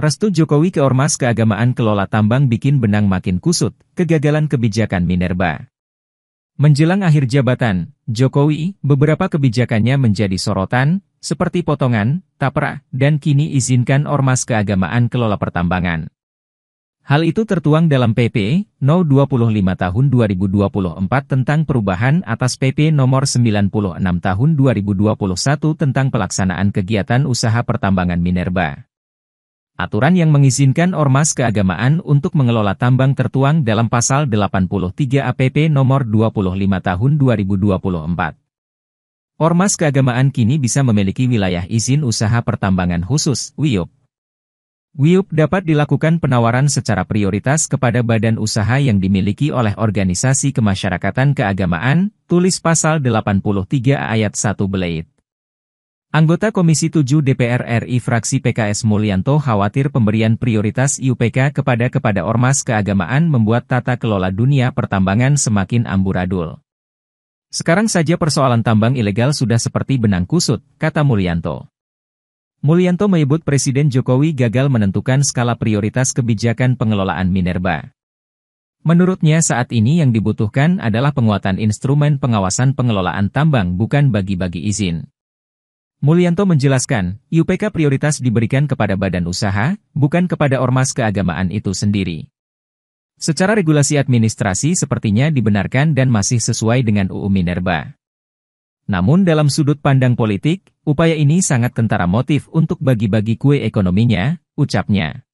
Restu Jokowi ke Ormas Keagamaan Kelola Tambang bikin benang makin kusut, kegagalan kebijakan Minerba. Menjelang akhir jabatan, Jokowi, beberapa kebijakannya menjadi sorotan, seperti potongan, tapra, dan kini izinkan Ormas Keagamaan Kelola Pertambangan. Hal itu tertuang dalam PP No 25 Tahun 2024 tentang perubahan atas PP Nomor 96 Tahun 2021 tentang pelaksanaan kegiatan usaha pertambangan Minerba. Aturan yang mengizinkan ormas keagamaan untuk mengelola tambang tertuang dalam pasal 83 APP nomor 25 tahun 2024. Ormas keagamaan kini bisa memiliki wilayah izin usaha pertambangan khusus, WIUP. WIUP dapat dilakukan penawaran secara prioritas kepada badan usaha yang dimiliki oleh organisasi kemasyarakatan keagamaan, tulis pasal 83 ayat 1 Blade. Anggota Komisi 7 DPR RI fraksi PKS Mulyanto khawatir pemberian prioritas IUPK kepada kepada ormas keagamaan membuat tata kelola dunia pertambangan semakin amburadul. Sekarang saja persoalan tambang ilegal sudah seperti benang kusut, kata Mulyanto. Mulyanto menyebut Presiden Jokowi gagal menentukan skala prioritas kebijakan pengelolaan minerba. Menurutnya saat ini yang dibutuhkan adalah penguatan instrumen pengawasan pengelolaan tambang bukan bagi-bagi izin. Mulyanto menjelaskan, IUPK prioritas diberikan kepada badan usaha, bukan kepada ormas keagamaan itu sendiri. Secara regulasi administrasi sepertinya dibenarkan dan masih sesuai dengan UU Minerba. Namun dalam sudut pandang politik, upaya ini sangat tentara motif untuk bagi-bagi kue ekonominya, ucapnya.